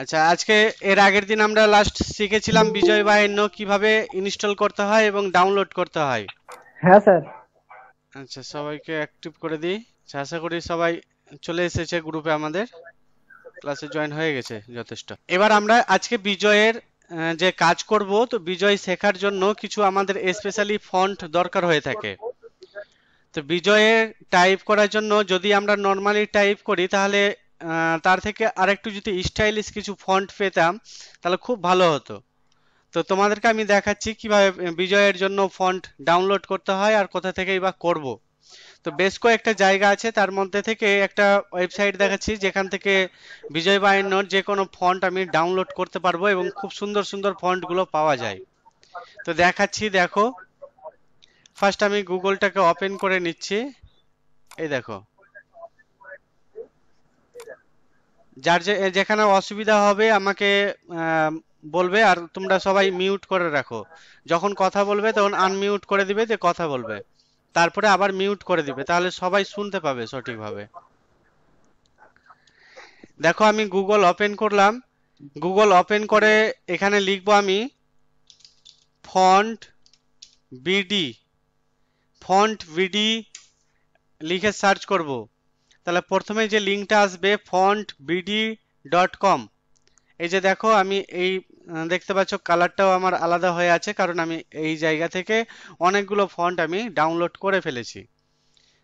আচ্ছা আজকে এর আগের দিন আমরা লাস্ট শিখেছিলাম বিজয় বাহিন্য কিভাবে ইনস্টল করতে হয় এবং ডাউনলোড করতে হয় হ্যাঁ স্যার আচ্ছা সবাইকে অ্যাক্টিভ করে দিই আচ্ছা, আশা করি সবাই চলে এসেছে গ্রুপে আমাদের ক্লাসে জয়েন হয়ে গেছে যথেষ্ট এবার আমরা আজকে বিজয়ের যে কাজ করব তো বিজয় শেখার জন্য কিছু আমাদের স্পেশালি ফন্ট দরকার হয়ে থাকে তো বিজয়ের টাইপ করার জন্য যদি আমরা নর্মালি টাইপ করি তাহলে তার থেকে আরেকটু যদি স্টাইলিশ কিছু ফন্ট পেতাম তাহলে খুব ভালো হতো তো তোমাদেরকে আমি দেখাচ্ছি কিভাবে বিজয়ের জন্য ফন্ট ডাউনলোড করতে হয় আর কোথা থেকেই বা করব তো বেশ কয়েকটা জায়গা আছে তার মধ্যে থেকে একটা ওয়েবসাইট দেখাচ্ছি যেখান থেকে বিজয় বাহিনীর যে কোনো ফন্ট আমি ডাউনলোড করতে পারবো এবং খুব সুন্দর সুন্দর ফন্টগুলো পাওয়া যায় তো দেখাচ্ছি দেখো ফার্স্ট আমি গুগলটাকে ওপেন করে নিচ্ছি এই দেখো যার যেখানে অসুবিধা হবে আমাকে বলবে আর তোমরা সবাই মিউট করে রাখো যখন কথা বলবে তখন আনমিউট করে দিবে যে কথা বলবে তারপরে আবার মিউট করে দিবে তাহলে সবাই শুনতে পাবে সঠিকভাবে দেখো আমি গুগল ওপেন করলাম গুগল ওপেন করে এখানে লিখবো আমি ফন্ট বিডি ফন্ট বিডি লিখে সার্চ করবো তাহলে প্রথমে যে লিঙ্কটা আসবে ফন্ট বিডি ডট কম এই যে দেখো আমি এই দেখতে পাচ্ছ কালারটাও আমার আলাদা হয়ে আছে কারণ আমি এই জায়গা থেকে অনেকগুলো ফন্ট আমি ডাউনলোড করে ফেলেছি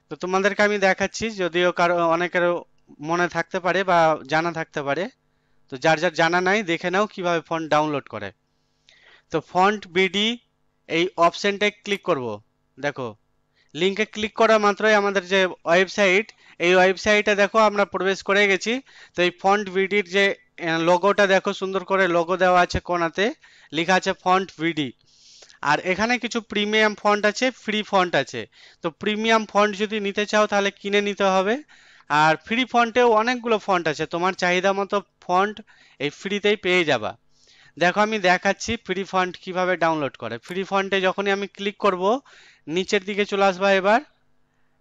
তো তোমাদেরকে আমি দেখাচ্ছি যদিও কারো অনেকেরও মনে থাকতে পারে বা জানা থাকতে পারে তো যার যার জানা নাই দেখে নাও কিভাবে ফন্ট ডাউনলোড করে তো ফন্ট বিডি এই অপশনটায় ক্লিক করব দেখো লিঙ্কে ক্লিক করা মাত্রই আমাদের যে ওয়েবসাইট এই ওয়েবসাইটে দেখো আমরা প্রবেশ করে গেছি তো এই ফন্ট ভিডির যে লোগোটা দেখো সুন্দর করে লোগো দেওয়া আছে কোনাতে লেখা আছে ফন্ট ভিডি আর এখানে কিছু প্রিমিয়াম ফন্ট আছে ফ্রি ফন্ট আছে তো প্রিমিয়াম ফন্ট যদি নিতে চাও তাহলে কিনে নিতে হবে আর ফ্রি ফন্টেও অনেকগুলো ফন্ট আছে তোমার চাহিদা মতো ফন্ট এই ফ্রিতেই পেয়ে যাবা দেখো আমি দেখাচ্ছি ফ্রি ফন্ট কিভাবে ডাউনলোড করে ফ্রি ফন্টে যখনই আমি ক্লিক করব নিচের দিকে চলে আসবা এবার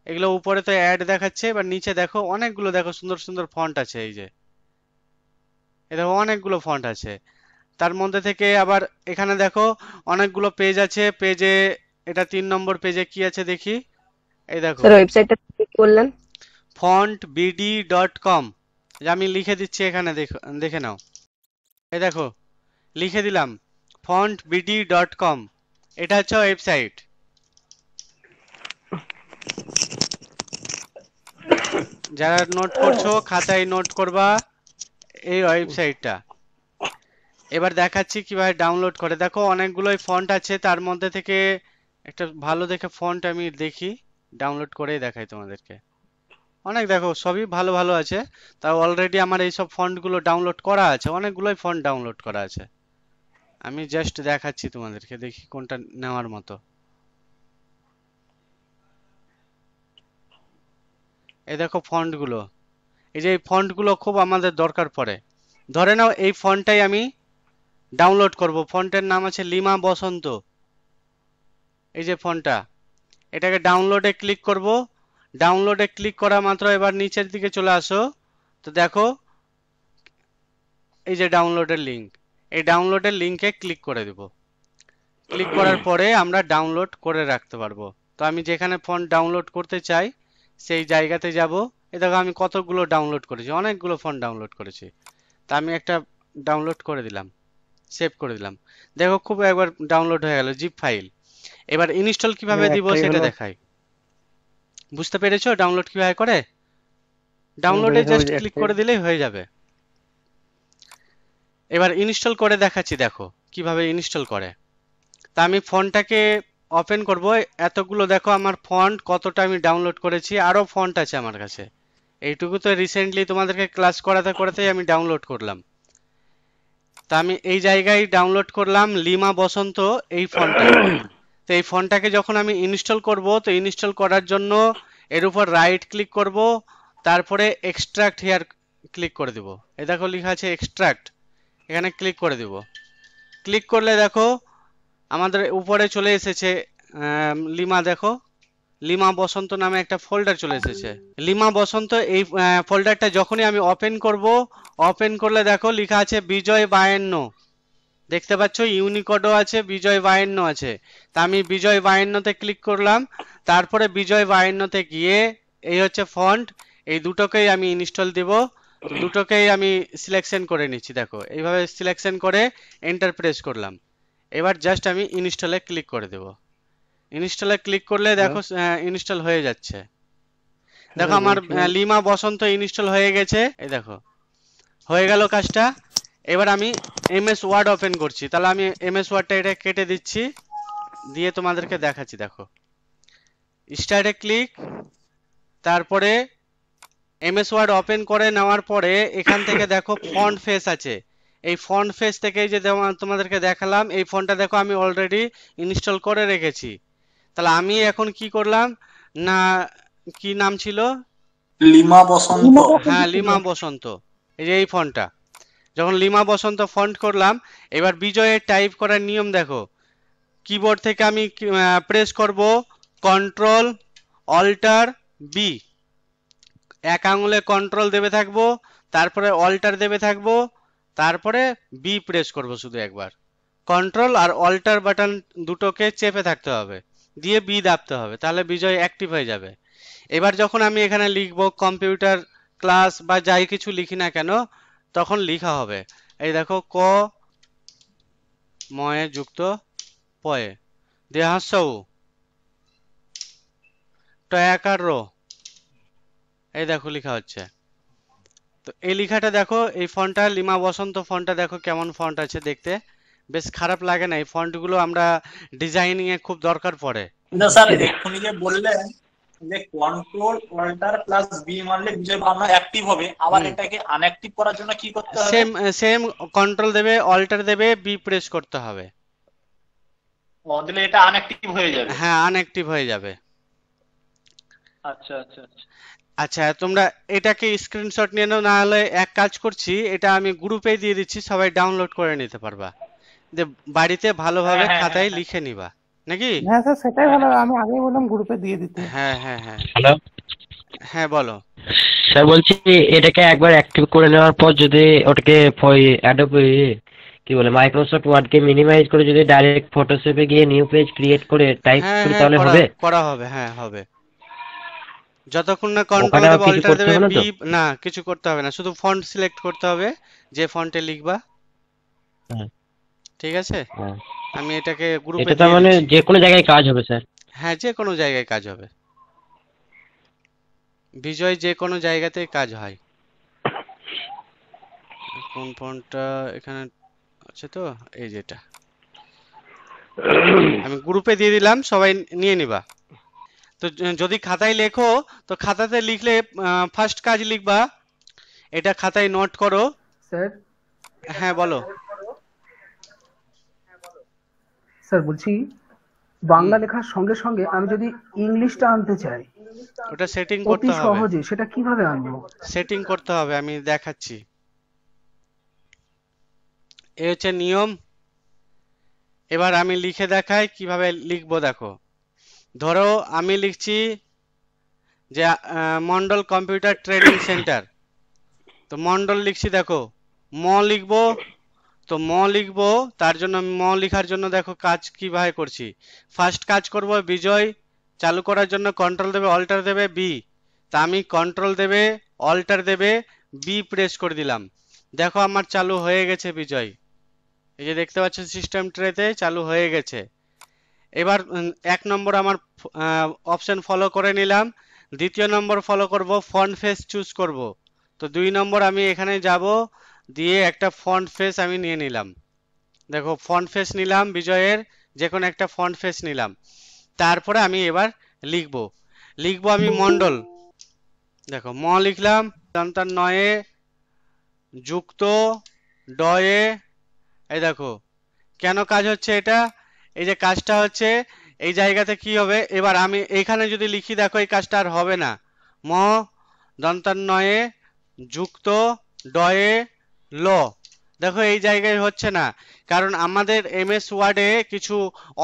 এগুলো উপরে তো অ্যাড দেখাচ্ছে এবার নিচে দেখো অনেকগুলো দেখো সুন্দর সুন্দর ফন্ট আছে এই যে দেখো অনেকগুলো ফন্ট আছে তার মধ্যে থেকে আবার এখানে দেখো অনেকগুলো পেজ আছে পেজে এটা তিন নম্বর পেজে কি আছে দেখি এই দেখো স্যার ওয়েবসাইটটা ক্লিক করলেন ফন্ট বিডি ডট কম আমি লিখে দিচ্ছি এখানে দেখো দেখে নাও এই দেখো লিখে দিলাম ফন্ট বিডি ডট কম এটা হচ্ছে ওয়েবসাইট যারা নোট করছো oh. খাতায় নোট করবা এই ওয়েবসাইটটা এবার দেখাচ্ছি কিভাবে ডাউনলোড করে দেখো অনেকগুলোই ফন্ট আছে তার মধ্যে থেকে একটা ভালো দেখে ফন্ট আমি দেখি ডাউনলোড করেই দেখাই তোমাদেরকে অনেক দেখো সবই ভালো ভালো আছে তা অলরেডি আমার এইসব ফন্টগুলো ডাউনলোড করা আছে অনেকগুলোই ফন্ট ডাউনলোড করা আছে আমি জাস্ট দেখাচ্ছি তোমাদেরকে দেখি কোনটা নেওয়ার মতো এই দেখো ফন্টগুলো এই যে এই ফন্টগুলো খুব আমাদের দরকার পড়ে ধরে নাও এই ফন্টটাই আমি ডাউনলোড করব ফন্টের নাম আছে লিমা বসন্ত এই যে ফন্টটা এটাকে ডাউনলোডে ক্লিক করব ডাউনলোডে ক্লিক করা মাত্র এবার নিচের দিকে চলে আসো তো দেখো এই যে ডাউনলোডের লিঙ্ক এই ডাউনলোডের লিঙ্কে ক্লিক করে দেব ক্লিক করার পরে আমরা ডাউনলোড করে রাখতে পারবো তো আমি যেখানে ফন্ট ডাউনলোড করতে চাই সেই জায়গাতে যাব এ দেখো আমি কতগুলো ডাউনলোড করেছি অনেকগুলো ফোন ডাউনলোড করেছি তা আমি একটা ডাউনলোড করে দিলাম সেভ করে দিলাম দেখো খুব একবার ডাউনলোড হয়ে গেল জিপ ফাইল এবার ইনস্টল কিভাবে হ্যাঁ, দিব সেটা দেখাই বুঝতে পেরেছো ডাউনলোড কিভাবে করে ডাউনলোডে জাস্ট ক্লিক করে দিলেই হয়ে যাবে এবার ইনস্টল করে দেখাচ্ছি দেখো কিভাবে ইনস্টল করে তা আমি ফোনটাকে ওপেন করব এতগুলো দেখো আমার ফন্ট কতটা আমি ডাউনলোড করেছি আরও ফন্ট আছে আমার কাছে এইটুকু তো রিসেন্টলি তোমাদেরকে ক্লাস করাতে করাতেই আমি ডাউনলোড করলাম তা আমি এই জায়গায় ডাউনলোড করলাম লিমা বসন্ত এই ফন্টটা তো এই ফন্টটাকে যখন আমি ইনস্টল করব তো ইনস্টল করার জন্য এর উপর রাইট ক্লিক করব তারপরে এক্সট্রাক্ট হেয়ার ক্লিক করে দিব এ দেখো লেখা আছে এক্সট্রাক্ট এখানে ক্লিক করে দেব ক্লিক করলে দেখো আমাদের উপরে চলে এসেছে লিমা দেখো লিমা বসন্ত নামে একটা ফোল্ডার চলে এসেছে লিমা বসন্ত এই ফোল্ডারটা যখনই আমি ওপেন করব ওপেন করলে দেখো লেখা আছে বিজয় বায়ান্ন দেখতে পাচ্ছ ইউনিকোডও আছে বিজয় বায়ান্ন আছে তা আমি বিজয় বায়ান্নতে ক্লিক করলাম তারপরে বিজয় বায়ান্নতে গিয়ে এই হচ্ছে ফন্ট এই দুটোকেই আমি ইনস্টল দিব দুটোকেই আমি সিলেকশন করে নিচ্ছি দেখো এইভাবে সিলেকশন করে এন্টার প্রেস করলাম এবার জাস্ট আমি ইনস্টলে ক্লিক করে দেব ইনস্টলে ক্লিক করলে হ্যাঁ। দেখো ইনস্টল হয়ে যাচ্ছে দেখো আমার লিমা বসন্ত ইনস্টল হয়ে গেছে এই দেখো হয়ে গেল কাজটা এবার আমি এমএস ওয়ার্ড ওপেন করছি তাহলে আমি এমএস ওয়ার্ডটা এটা কেটে দিচ্ছি দিয়ে তোমাদেরকে দেখাচ্ছি দেখো স্টার্টে ক্লিক তারপরে এমএস ওয়ার্ড ওপেন করে নেওয়ার পরে এখান থেকে দেখো ফন্ট ফেস আছে এই ফন্ট ফেস থেকে যে তোমাদেরকে দেখালাম এই ফোনটা দেখো আমি অলরেডি ইনস্টল করে রেখেছি তাহলে আমি এখন কি করলাম না কি নাম ছিল লিমা বসন্ত হ্যাঁ লিমা বসন্ত এই যে এই ফোনটা যখন লিমা বসন্ত ফন্ট করলাম এবার বিজয়ের টাইপ করার নিয়ম দেখো কিবোর্ড থেকে আমি প্রেস করব কন্ট্রোল অল্টার বি এক আঙুলে কন্ট্রোল দেবে থাকবো তারপরে অল্টার দেবে থাকবো তারপরে বি প্রেস করব শুধু একবার কন্ট্রোল আর অল্টার বাটন দুটোকে চেপে থাকতে হবে দিয়ে বি দাপতে হবে তাহলে বিজয় অ্যাক্টিভ হয়ে যাবে এবার যখন আমি এখানে লিখব কম্পিউটার ক্লাস বা যাই কিছু লিখি না কেন তখন লিখা হবে এই দেখো ক ময়ে যুক্ত পয়ে দেহাসৌ টয়াকার রো এই দেখো লেখা হচ্ছে তো এই লেখাটা দেখো এই ফন্টটা লিমা বসন্ত ফন্টটা দেখো কেমন ফন্ট আছে দেখতে বেশ খারাপ লাগে না এই ফন্টগুলো আমরা ডিজাইনিং এ খুব দরকার পড়ে না স্যার এক্ষুনি যে বললেন যে কন্ট্রোল অল্টার প্লাস বি মারলে বিজয় ভাবনা অ্যাক্টিভ হবে আবার এটাকে আনঅ্যাক্টিভ করার জন্য কি করতে হবে সেম সেম কন্ট্রোল দেবে অল্টার দেবে বি প্রেস করতে হবে এটা আনঅ্যাক্টিভ হয়ে যাবে হ্যাঁ আনঅ্যাক্টিভ হয়ে যাবে আচ্ছা আচ্ছা, আচ্ছা। আচ্ছা তোমরা এটাকে স্ক্রিনশট নিয়ে নাও না হলে এক কাজ করছি এটা আমি গ্রুপে দিয়ে দিচ্ছি সবাই ডাউনলোড করে নিতে পারবা যে বাড়িতে ভালোভাবে হ্যাঁ, হ্যাঁ, হ্যাঁ, খাতায় লিখে নিবা নাকি হ্যাঁ স্যার সেটাই ভালো আমি আগেই বললাম গ্রুপে দিয়ে দিতে হ্যাঁ হ্যাঁ হ্যাঁ হ্যালো হ্যাঁ বলো স্যার বলছি এটাকে একবার অ্যাক্টিভ করে নেওয়ার পর যদি ওটাকে অ্যাডোব কি বলে মাইক্রোসফট ওয়ার্ডকে মিনিমাইজ করে যদি ডাইরেক্ট ফটোশপে গিয়ে নিউ পেজ ক্রিয়েট করে টাইপ করি তাহলে হবে করা হবে হ্যাঁ হবে যতক্ষণ না কন্ট্রোল দেবে অল্টার দেবে বি না কিছু করতে হবে না শুধু ফন্ট সিলেক্ট করতে হবে যে ফন্টে লিখবা হ্যাঁ। ঠিক আছে হ্যাঁ। আমি এটাকে গ্রুপে এটা মানে যে কোনো জায়গায় কাজ হবে স্যার হ্যাঁ যে কোনো জায়গায় কাজ হবে বিজয় যে কোনো জায়গাতে কাজ হয় কোন ফন্টটা এখানে আছে তো এই যেটা আমি গ্রুপে দিয়ে দিলাম সবাই নিয়ে নিবা তো যদি খাতায় লেখো তো খাতাতে লিখলে ফার্স্ট কাজ লিখবা এটা খাতায় নোট করো স্যার হ্যাঁ বলো স্যার বলছি বাংলা লেখার সঙ্গে সঙ্গে আমি যদি ইংলিশটা আনতে চাই ওটা সেটিং করতে হবে সহজে সেটা কিভাবে আনবো সেটিং করতে হবে আমি দেখাচ্ছি এ হচ্ছে নিয়ম এবার আমি লিখে দেখাই কিভাবে লিখবো দেখো ধরো আমি লিখছি যে মন্ডল কম্পিউটার ট্রেনিং সেন্টার তো মন্ডল লিখছি দেখো ম লিখব তো ম লিখব তার জন্য ম লিখার জন্য দেখো কাজ কীভাবে করছি ফার্স্ট কাজ করব বিজয় চালু করার জন্য কন্ট্রোল দেবে অল্টার দেবে বি তা আমি কন্ট্রোল দেবে অল্টার দেবে বি প্রেস করে দিলাম দেখো আমার চালু হয়ে গেছে বিজয় এই যে দেখতে পাচ্ছ সিস্টেম ট্রেতে চালু হয়ে গেছে এবার এক নম্বর আমার অপশন ফলো করে নিলাম দ্বিতীয় নম্বর ফলো করব ফন্ট ফেস চুজ করব তো দুই নম্বর আমি এখানে যাব দিয়ে একটা ফন্ট ফেস আমি নিয়ে নিলাম দেখো ফন্ট ফেস নিলাম বিজয়ের যে কোনো একটা ফন্ট ফেস নিলাম তারপরে আমি এবার লিখব লিখব আমি মন্ডল দেখো ম লিখলাম তার নয়ে যুক্ত ডয়ে এই দেখো কেন কাজ হচ্ছে এটা এই যে কাজটা হচ্ছে এই জায়গাতে কি হবে এবার আমি এখানে যদি লিখি দেখো এই কাজটা আর হবে না ম দন্তান্নয়ে যুক্ত ডয়ে ল দেখো এই জায়গায় হচ্ছে না কারণ আমাদের এমএস ওয়ার্ডে কিছু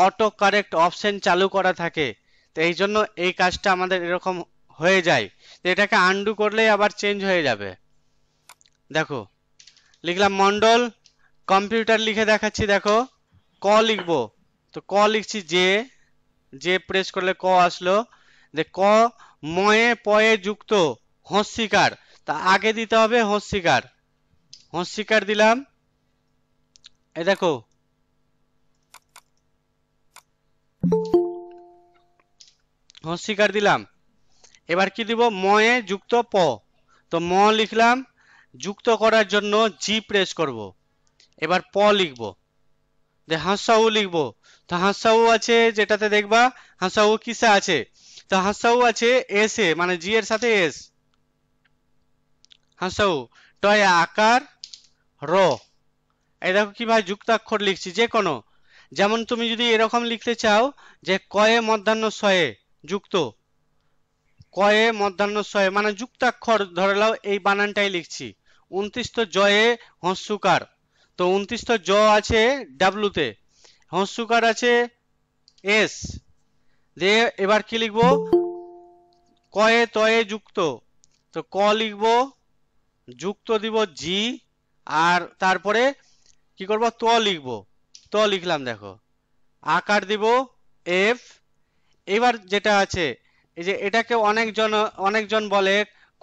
অটো কারেক্ট অপশন চালু করা থাকে তো এই জন্য এই কাজটা আমাদের এরকম হয়ে যায় তো এটাকে আন্ডু করলেই আবার চেঞ্জ হয়ে যাবে দেখো লিখলাম মন্ডল কম্পিউটার লিখে দেখাচ্ছি দেখো ক লিখবো তো ক লিখছি যে যে প্রেস করলে ক আসলো যে ক ময়ে পয়ে যুক্ত হস্যিকার তা আগে দিতে হবে হস্যিকার হস্যিকার দিলাম এ দেখো হস্যিকার দিলাম এবার কি দিব ময়ে যুক্ত প তো ম লিখলাম যুক্ত করার জন্য জি প্রেস করব এবার প লিখবো যে হাসাউ লিখবো তো হাসাউ আছে যেটাতে দেখবা হাসাউ কিসে আছে তো হাসাউ আছে এস এ মানে জি এর সাথে এস হাসাউ টয় আকার র এই দেখো ভাই যুক্তাক্ষর লিখছি যে কোনো যেমন তুমি যদি এরকম লিখতে চাও যে কয়ে মধ্যাহ্ন শয়ে যুক্ত কয়ে মধ্যাহ্ন শয়ে মানে যুক্তাক্ষর ধরে নাও এই বানানটাই লিখছি উনত্রিশ তো জয়ে হস্যকার তো উনত্রিশটা জ আছে ডাব্লুতে হংসুকার আছে এস দিয়ে এবার কি লিখবো কয়ে তয়ে যুক্ত তো ক লিখব যুক্ত দিব জি আর তারপরে কি করব ত লিখব ত লিখলাম দেখো আকার দিব এফ এবার যেটা আছে এই যে এটাকে অনেকজন অনেকজন বলে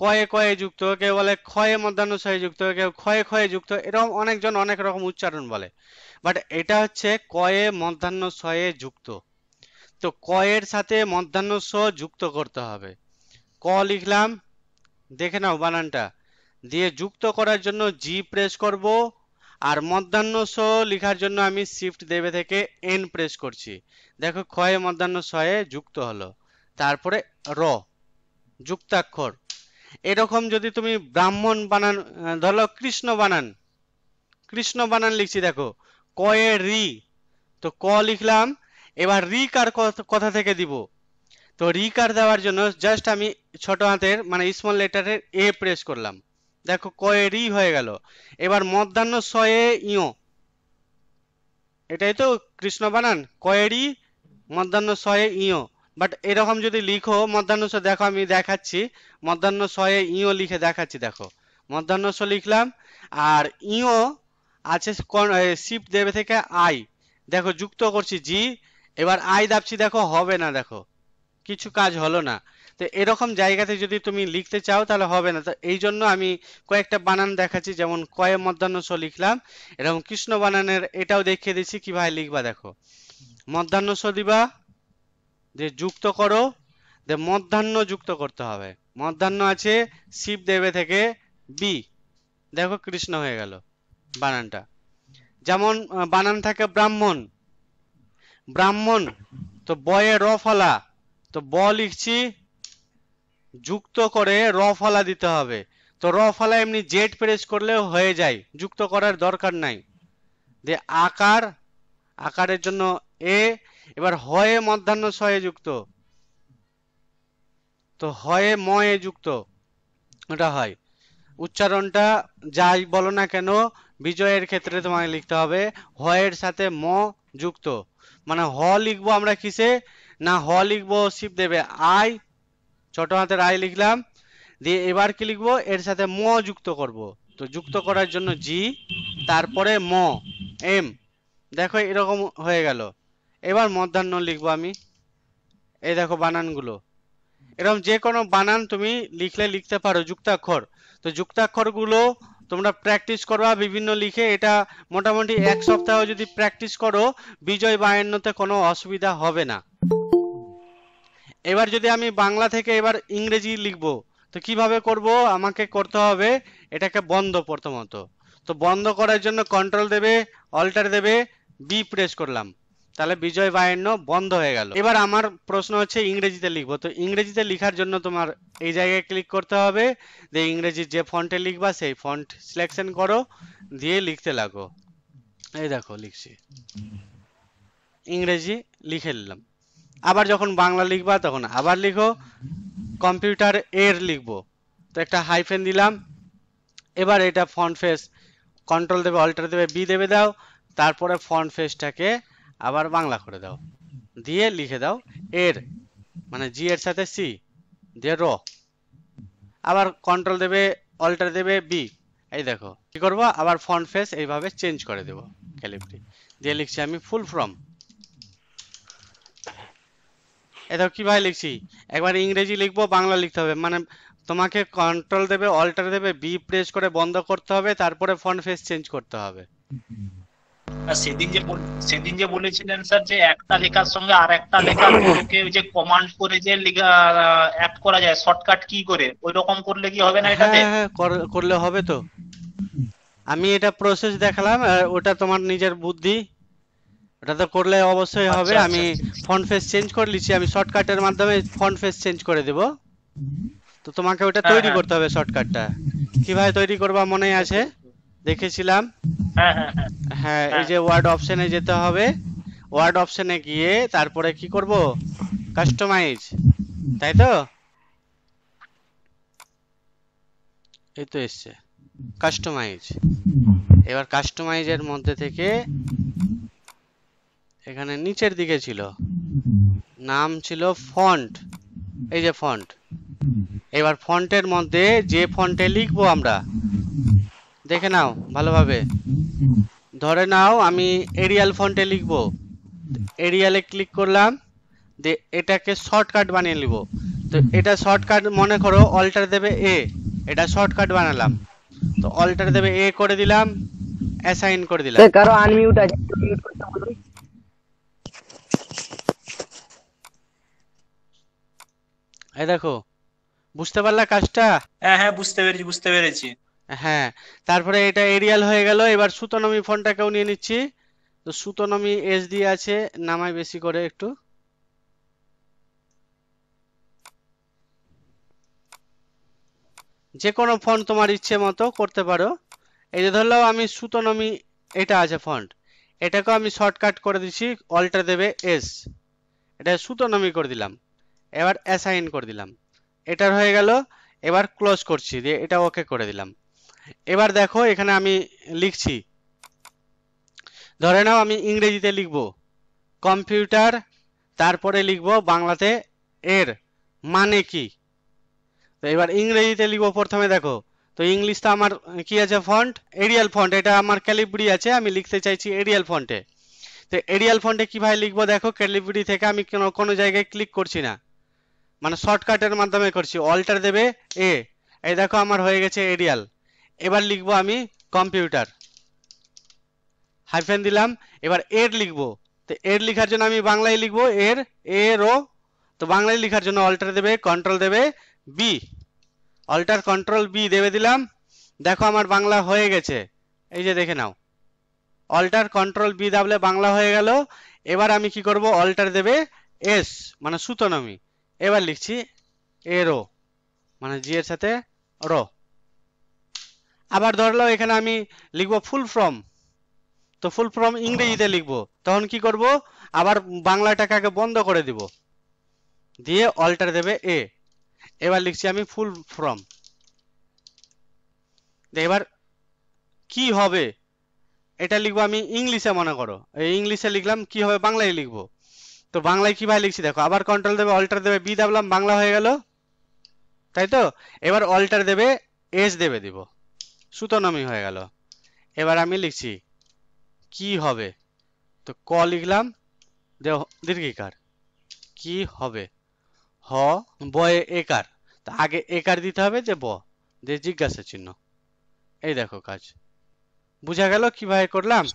কয়ে কয়ে যুক্ত কেউ বলে ক্ষয়ে মধ্যাহ্নশয়ে যুক্ত কেউ ক্ষয়ে ক্ষয়ে যুক্ত এরকম অনেকজন অনেক রকম উচ্চারণ বলে বাট এটা হচ্ছে কয়ে মধ্যাহ্নশয়ে যুক্ত তো কয়ের সাথে মধ্যাহ্নশ যুক্ত করতে হবে ক লিখলাম দেখে নাও বানানটা দিয়ে যুক্ত করার জন্য জি প্রেস করব আর মধ্যাহ্নশ লেখার জন্য আমি শিফট দেবে থেকে এন প্রেস করছি দেখো ক্ষয়ে মধ্যাহ্ন শয়ে যুক্ত হলো তারপরে র যুক্তাক্ষর এরকম যদি তুমি ব্রাহ্মণ বানান ধরো কৃষ্ণ বানান কৃষ্ণ বানান লিখছি দেখো কয়ে রি তো ক লিখলাম এবার রি কার কথা থেকে দিব তো রি কার দেওয়ার জন্য জাস্ট আমি ছোট হাতের মানে স্মল লেটারের এ প্রেস করলাম দেখো কয়ে রি হয়ে গেল এবার মধ্যাহ্ন সয়ে ইয় এটাই তো কৃষ্ণ বানান রি মধ্যাহ্ন সয়ে ইয় বাট এরকম যদি লিখো মধ্যাহ্ন স দেখো আমি দেখাচ্ছি মধ্যাহ্ন শয়ে ইও লিখে দেখাচ্ছি দেখো মধ্যাহ্ন স লিখলাম আর ইও আছে শিফট দেবে থেকে আই দেখো যুক্ত করছি জি এবার আই দাবছি দেখো হবে না দেখো কিছু কাজ হলো না তো এরকম জায়গাতে যদি তুমি লিখতে চাও তাহলে হবে না তো এই জন্য আমি কয়েকটা বানান দেখাচ্ছি যেমন কয়ে মধ্যাহ্ন স লিখলাম এরকম কৃষ্ণ বানানের এটাও দেখিয়ে দিচ্ছি কিভাবে লিখবা দেখো মধ্যাহ্ন স দিবা যে যুক্ত করো যে মধ্যাহ্ন যুক্ত করতে হবে মধ্যাহ্ন আছে শিব দেবে থেকে বি দেখো কৃষ্ণ হয়ে গেল বানানটা যেমন বানান থাকে ব্রাহ্মণ ব্রাহ্মণ তো বয়ে র ফলা তো ব লিখছি যুক্ত করে র ফলা দিতে হবে তো র ফলা এমনি জেট প্রেস করলেও হয়ে যায় যুক্ত করার দরকার নাই যে আকার আকারের জন্য এ এবার হয়ে মধ্যাহ্ন ছয়ে যুক্ত তো হয়ে ময়ে যুক্ত ওটা হয় উচ্চারণটা যাই বলো না কেন বিজয়ের ক্ষেত্রে তোমাকে লিখতে হবে হয়ের সাথে ম যুক্ত মানে হ লিখবো আমরা কিসে না হ লিখবো শিব দেবে আই ছোট হাতের আই লিখলাম দিয়ে এবার কি লিখবো এর সাথে ম যুক্ত করব তো যুক্ত করার জন্য জি তারপরে ম এম দেখো এরকম হয়ে গেল এবার মধ্যাহ্ন লিখবো আমি এই দেখো বানানগুলো এরকম যে কোনো বানান তুমি লিখলে লিখতে পারো যুক্তাক্ষর তো যুক্তাক্ষরগুলো তোমরা প্র্যাকটিস করবা বিভিন্ন লিখে এটা মোটামুটি এক সপ্তাহ যদি প্র্যাকটিস করো বিজয় বায়ান্নতে কোনো অসুবিধা হবে না এবার যদি আমি বাংলা থেকে এবার ইংরেজি লিখব তো কিভাবে করব আমাকে করতে হবে এটাকে বন্ধ প্রথমত তো বন্ধ করার জন্য কন্ট্রোল দেবে অল্টার দেবে বি প্রেস করলাম তাহলে বিজয় বায়ান্ন বন্ধ হয়ে গেল এবার আমার প্রশ্ন হচ্ছে ইংরেজিতে লিখবো তো ইংরেজিতে লিখার জন্য তোমার এই জায়গায় ক্লিক করতে হবে যে ইংরেজির যে ফন্টে লিখবা সেই ফন্ট সিলেকশন করো দিয়ে লিখতে লাগো এই দেখো লিখছি ইংরেজি লিখে নিলাম আবার যখন বাংলা লিখবা তখন আবার লিখো কম্পিউটার এর লিখবো তো একটা হাইফেন দিলাম এবার এটা ফন্ট ফেস কন্ট্রোল দেবে অল্টার দেবে বি দেবে দাও তারপরে ফন্ট ফেসটাকে আবার বাংলা করে দাও দিয়ে লিখে দাও এর মানে জি এর সাথে সি দিয়ে র আবার কন্ট্রোল দেবে অল্টার দেবে বি এই দেখো কি করব আবার ফ্রন্ট ফেস এইভাবে চেঞ্জ করে দেব ক্যালিপটি দিয়ে লিখছি আমি ফুল ফর্ম এ দেখো কীভাবে লিখছি একবার ইংরেজি লিখবো বাংলা লিখতে হবে মানে তোমাকে কন্ট্রোল দেবে অল্টার দেবে বি প্রেস করে বন্ধ করতে হবে তারপরে ফন্ট ফেস চেঞ্জ করতে হবে সেদিন যে সেদিন যে বলেছিলেন স্যার যে একটা লেখার সঙ্গে আর একটা লেখার যে কমান্ড করে যে অ্যাড করা যায় শর্টকাট কি করে ওই রকম করলে কি হবে না হ্যাঁ, এটাতে হ্যাঁ, হ্যাঁ, করলে হবে তো আমি এটা প্রসেস দেখালাম ওটা তোমার নিজের বুদ্ধি ওটা তো করলে অবশ্যই আচ্ছা, হবে আচ্ছা, আমি ফন্ট ফেস চেঞ্জ করে লিছি আমি শর্টকাটের মাধ্যমে ফন্ট ফেস চেঞ্জ করে দেব তো তোমাকে ওটা তৈরি করতে হবে শর্টকাটটা কিভাবে তৈরি করবা মনে আছে দেখেছিলাম হ্যাঁ, হ্যাঁ, হ্যাঁ।, হ্যাঁ এই যে ওয়ার্ড অপশনে যেতে হবে ওয়ার্ড অপশনে গিয়ে তারপরে কি করব কাস্টমাইজ তাই তো এই তো এসছে কাস্টমাইজ এবার কাস্টমাইজের মধ্যে থেকে এখানে নিচের দিকে ছিল নাম ছিল ফন্ট এই যে ফন্ট এবার ফন্টের মধ্যে যে ফন্টে লিখবো আমরা দেখে নাও ভালোভাবে ধরে নাও আমি এরিয়াল ফন্টে লিখব এরিয়ালে ক্লিক করলাম দে এটাকে শর্টকাট বানিয়ে নিব তো এটা শর্টকাট মনে করো অল্টার দেবে এ এটা শর্টকাট বানালাম তো অল্টার দেবে এ করে দিলাম অ্যাসাইন করে দিলাম কারো আনমিউট আছে মিউট করতে বলুন এই দেখো বুঝতে পারলা কাজটা হ্যাঁ হ্যাঁ বুঝতে পেরেছি বুঝতে পেরেছি হ্যাঁ তারপরে এটা এরিয়াল হয়ে গেল এবার সুতনমি ফোনটাকেও নিয়ে নিচ্ছি তো সুতনমি এস দিয়ে আছে নামাই বেশি করে একটু যে কোনো ফোন তোমার ইচ্ছে মতো করতে পারো এই যে ধরলেও আমি সুতনমি এটা আছে ফোন এটাকেও আমি শর্টকাট করে দিছি অল্টা দেবে এস এটা সুতনমি করে দিলাম এবার অ্যাসাইন করে দিলাম এটার হয়ে গেল এবার ক্লোজ করছি দিয়ে এটা ওকে করে দিলাম এবার দেখো এখানে আমি লিখছি ধরে নাও আমি ইংরেজিতে লিখব কম্পিউটার তারপরে লিখব বাংলাতে এর মানে কি তো এবার ইংরেজিতে লিখব প্রথমে দেখো তো ইংলিশটা আমার কি আছে ফন্ট এরিয়াল ফন্ট এটা আমার ক্যালিব্রি আছে আমি লিখতে চাইছি এরিয়াল ফন্টে তো এরিয়াল ফন্টে কীভাবে লিখবো দেখো ক্যালিব্রি থেকে আমি কোনো কোনো জায়গায় ক্লিক করছি না মানে শর্টকাটের মাধ্যমে করছি অল্টার দেবে এ এই দেখো আমার হয়ে গেছে এরিয়াল এবার লিখব আমি কম্পিউটার হাইফেন দিলাম এবার এর লিখবো তো এর লেখার জন্য আমি বাংলায় লিখব এর এর ও তো বাংলায় লেখার জন্য অল্টার দেবে কন্ট্রোল দেবে বি অল্টার কন্ট্রোল বি দেবে দিলাম দেখো আমার বাংলা হয়ে গেছে এই যে দেখে নাও অল্টার কন্ট্রোল বি দাবলে বাংলা হয়ে গেল এবার আমি কি করব অল্টার দেবে এস মানে সুতনমি এবার লিখছি ও মানে জি এর সাথে রো আবার ধরলাম এখানে আমি লিখব ফুল ফর্ম তো ফুল ফর্ম ইংরেজিতে লিখব তখন কি করব আবার বাংলাটাকে বন্ধ করে দিব দিয়ে অল্টার দেবে এ এবার লিখছি আমি ফুল ফর্ম এবার কি হবে এটা লিখবো আমি ইংলিশে মনে করো এই ইংলিশে লিখলাম কি হবে বাংলায় লিখব তো বাংলায় কীভাবে লিখছি দেখো আবার কন্ট্রোল দেবে অল্টার দেবে বি দাবলাম বাংলা হয়ে গেল তাই তো এবার অল্টার দেবে এস দেবে দিব সুতনামি হয়ে গেল এবার আমি লিখছি কি হবে তো ক লিখলাম দে দীর্ঘিকার কি হবে হ বয়ে একার তা আগে একার দিতে হবে যে ব যে জিজ্ঞাসা চিহ্ন এই দেখো কাজ বুঝা গেল কিভাবে করলাম